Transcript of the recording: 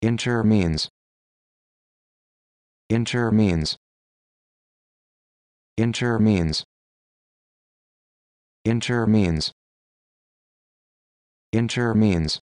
Inter means. Inter means. Inter means. Inter means. Inter means.